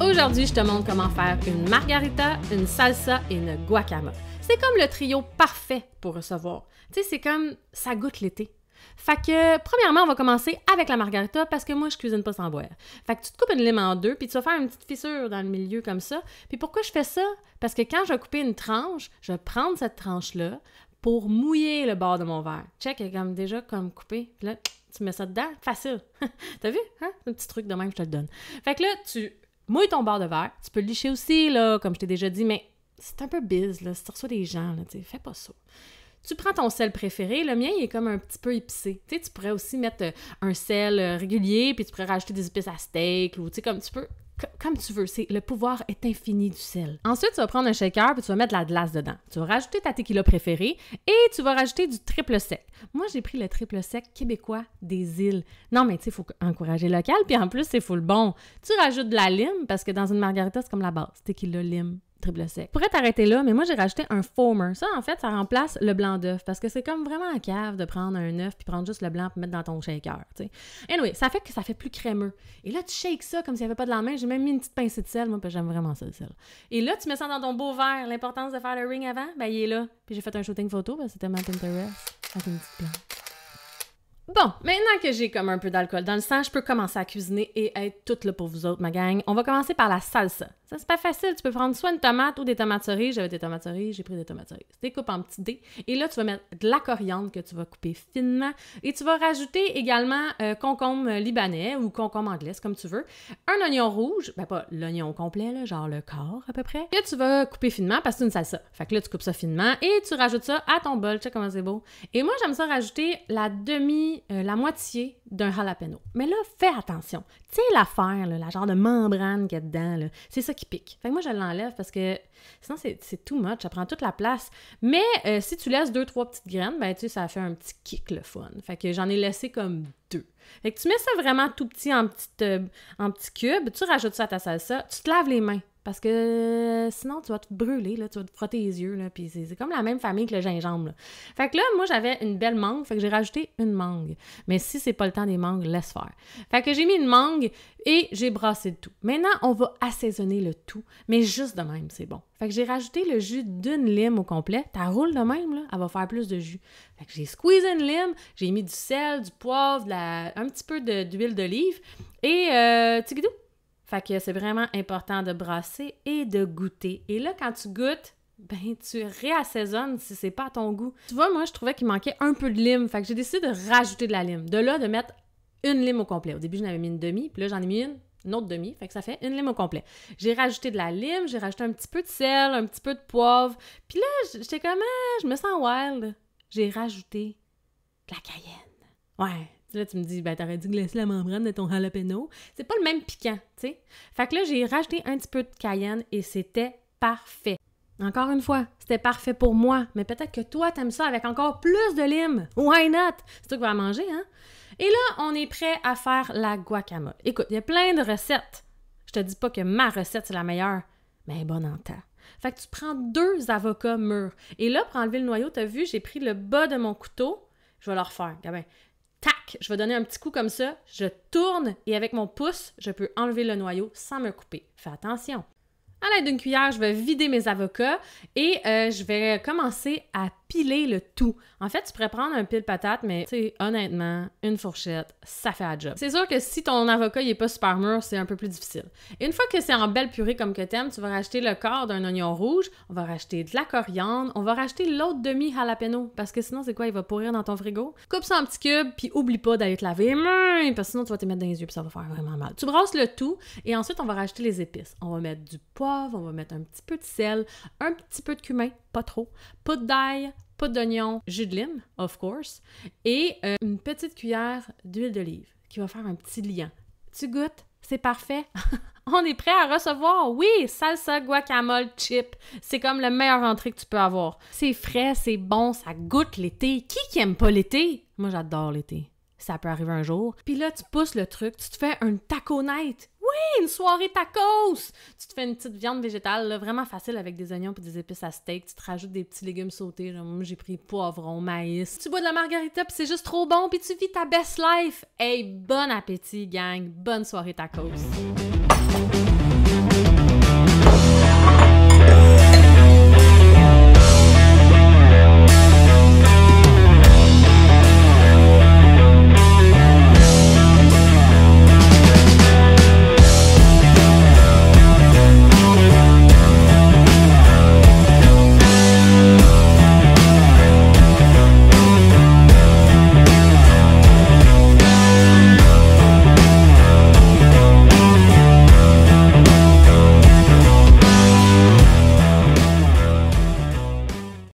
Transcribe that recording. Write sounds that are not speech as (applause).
Aujourd'hui, je te montre comment faire une margarita, une salsa et une guacamole. C'est comme le trio parfait pour recevoir. Tu sais, c'est comme ça goûte l'été. Fait que, premièrement, on va commencer avec la margarita parce que moi, je cuisine pas sans boire. Fait que tu te coupes une lime en deux, puis tu vas faire une petite fissure dans le milieu comme ça. Puis pourquoi je fais ça? Parce que quand je vais couper une tranche, je vais prendre cette tranche-là pour mouiller le bord de mon verre. Check, elle est comme déjà comme coupée. Puis là, tu mets ça dedans, facile. (laughs) T'as vu? Hein? Un petit truc de même, je te le donne. Fait que là, tu mouille ton bord de verre. Tu peux le licher aussi, là, comme je t'ai déjà dit, mais c'est un peu biz, là, si tu reçois des gens, fais pas ça. Tu prends ton sel préféré, le mien il est comme un petit peu épicé. tu pourrais aussi mettre euh, un sel euh, régulier, puis tu pourrais rajouter des épices à steak ou comme tu peux comme tu veux. le pouvoir est infini du sel. Ensuite, tu vas prendre un shaker puis tu vas mettre de la glace dedans. Tu vas rajouter ta tequila préférée et tu vas rajouter du triple sec. Moi, j'ai pris le triple sec québécois des îles. Non, mais tu sais, il faut encourager local puis en plus, c'est full bon. Tu rajoutes de la lime parce que dans une margarita, c'est comme la base, tequila lime triple sec. pourrais t'arrêter là, mais moi j'ai rajouté un foamer. Ça, en fait, ça remplace le blanc d'œuf parce que c'est comme vraiment à cave de prendre un œuf puis prendre juste le blanc pour mettre dans ton shaker. T'sais. Anyway, ça fait que ça fait plus crémeux. Et là, tu shakes ça comme s'il n'y avait pas de la main. J'ai même mis une petite pincée de sel, moi, parce que j'aime vraiment ça, le sel. Et là, tu mets ça dans ton beau verre. L'importance de faire le ring avant, ben il est là. Puis j'ai fait un shooting photo, c'était ma Pinterest avec une petite Bon, maintenant que j'ai comme un peu d'alcool dans le sang, je peux commencer à cuisiner et être toute là pour vous autres, ma gang. On va commencer par la salsa. Ça, c'est pas facile. Tu peux prendre soit une tomate ou des tomates cerises. J'avais des tomates cerises, j'ai pris des tomates cerises. Tu les coupes en petits dés. Et là, tu vas mettre de la coriandre que tu vas couper finement. Et tu vas rajouter également euh, concombre libanais ou concombre anglaise, comme tu veux. Un oignon rouge, ben pas l'oignon complet, genre le corps à peu près. Que tu vas couper finement parce que c'est une salsa. Fait que là, tu coupes ça finement et tu rajoutes ça à ton bol. sais comment c'est beau. Et moi, j'aime ça rajouter la demi, euh, la moitié d'un jalapeno. Mais là, fais attention. Tiens sais, l'affaire, la genre de membrane qu'il y a dedans, c'est ça qui pique. Fait que moi, je l'enlève parce que sinon, c'est too much, ça prend toute la place. Mais euh, si tu laisses deux, trois petites graines, ben tu sais, ça fait un petit kick le fun. Fait que j'en ai laissé comme deux. Fait que tu mets ça vraiment tout petit en, petit euh, en petit cube, tu rajoutes ça à ta salsa, tu te laves les mains. Parce que euh, sinon, tu vas te brûler, là, tu vas te frotter les yeux. Là, puis c'est, comme la même famille que le gingembre. Fait que là, moi, j'avais une belle mangue. Fait que j'ai rajouté une mangue. Mais si c'est pas le temps des mangues, laisse faire. Fait que j'ai mis une mangue et j'ai brassé le tout. Maintenant, on va assaisonner le tout. Mais juste de même, c'est bon. Fait que j'ai rajouté le jus d'une lime au complet. Ta roule de même, là, elle va faire plus de jus. Fait que j'ai squeezé une lime, j'ai mis du sel, du poivre, un petit peu d'huile d'olive. Et, euh, tigidou, fait que c'est vraiment important de brasser et de goûter. Et là, quand tu goûtes, ben tu réassaisonnes si c'est pas à ton goût. Tu vois, moi, je trouvais qu'il manquait un peu de lime. Fait que j'ai décidé de rajouter de la lime. De là, de mettre une lime au complet. Au début, j'en avais mis une demi, puis là, j'en ai mis une, une autre demi. Fait que ça fait une lime au complet. J'ai rajouté de la lime, j'ai rajouté un petit peu de sel, un petit peu de poivre. Puis là, j'étais comme, ah, je me sens wild. J'ai rajouté de la cayenne. Ouais, tu me dis, ben, t'aurais dû glacer la membrane de ton jalapeno. C'est pas le même piquant, tu sais. Fait que là, j'ai rajouté un petit peu de cayenne et c'était parfait. Encore une fois, c'était parfait pour moi, mais peut-être que toi, t'aimes ça avec encore plus de lime. Why not? C'est toi qui vas manger, hein? Et là, on est prêt à faire la guacamole. Écoute, il y a plein de recettes. Je te dis pas que ma recette, c'est la meilleure, mais bon en Fait que tu prends deux avocats mûrs. Et là, pour enlever le noyau, t'as vu, j'ai pris le bas de mon couteau. Je vais le refaire tac, je vais donner un petit coup comme ça, je tourne et avec mon pouce, je peux enlever le noyau sans me couper. Fais attention. À l'aide d'une cuillère, je vais vider mes avocats et euh, je vais commencer à piler le tout. En fait, tu pourrais prendre un pile patate, mais honnêtement, une fourchette, ça fait la job. C'est sûr que si ton avocat il est pas super mûr, c'est un peu plus difficile. Une fois que c'est en belle purée comme que t'aimes, tu vas racheter le corps d'un oignon rouge, on va racheter de la coriandre, on va racheter l'autre demi jalapeno parce que sinon c'est quoi, il va pourrir dans ton frigo. Coupe ça en petits cubes puis oublie pas d'aller te laver les parce que sinon tu vas te mettre dans les yeux puis ça va faire vraiment mal. Tu brosses le tout et ensuite on va racheter les épices. On va mettre du poivre on va mettre un petit peu de sel, un petit peu de cumin, pas trop, pas d'ail, pas d'oignon, jus de lime, of course, et euh, une petite cuillère d'huile d'olive qui va faire un petit liant. Tu goûtes, c'est parfait. (laughs) on est prêt à recevoir, oui, salsa guacamole chip. C'est comme la meilleure entrée que tu peux avoir. C'est frais, c'est bon, ça goûte l'été. Qui qui aime pas l'été? Moi, j'adore l'été. Ça peut arriver un jour. Puis là, tu pousses le truc, tu te fais un taco night une soirée tacos! Tu te fais une petite viande végétale, vraiment facile avec des oignons et des épices à steak. Tu te rajoutes des petits légumes sautés. Moi, j'ai pris poivron, maïs. Tu bois de la margarita puis c'est juste trop bon puis tu vis ta best life. Hey, bon appétit, gang! Bonne soirée tacos!